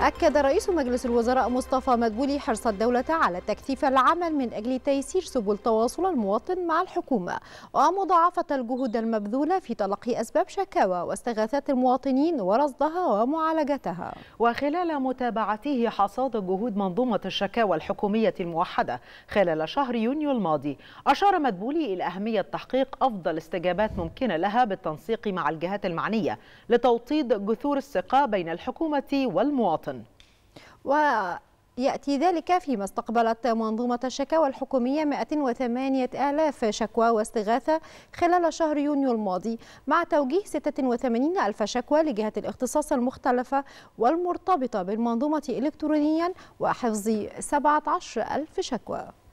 أكد رئيس مجلس الوزراء مصطفى مدبولي حرص الدولة على تكثيف العمل من أجل تيسير سبل تواصل المواطن مع الحكومة ومضاعفة الجهود المبذولة في تلقي أسباب شكاوى واستغاثات المواطنين ورصدها ومعالجتها وخلال متابعته حصاد جهود منظومة الشكاوى الحكومية الموحدة خلال شهر يونيو الماضي أشار مدبولي إلى أهمية تحقيق أفضل استجابات ممكنة لها بالتنسيق مع الجهات المعنية لتوطيد جثور الثقة بين الحكومة والمواطن ويأتي ذلك فيما استقبلت منظومة الشكاوى الحكومية 108 ألاف شكوى واستغاثة خلال شهر يونيو الماضي مع توجيه 86 ألف شكوى لجهة الاختصاص المختلفة والمرتبطة بالمنظومة إلكترونيا وحفظ 17 ألف شكوى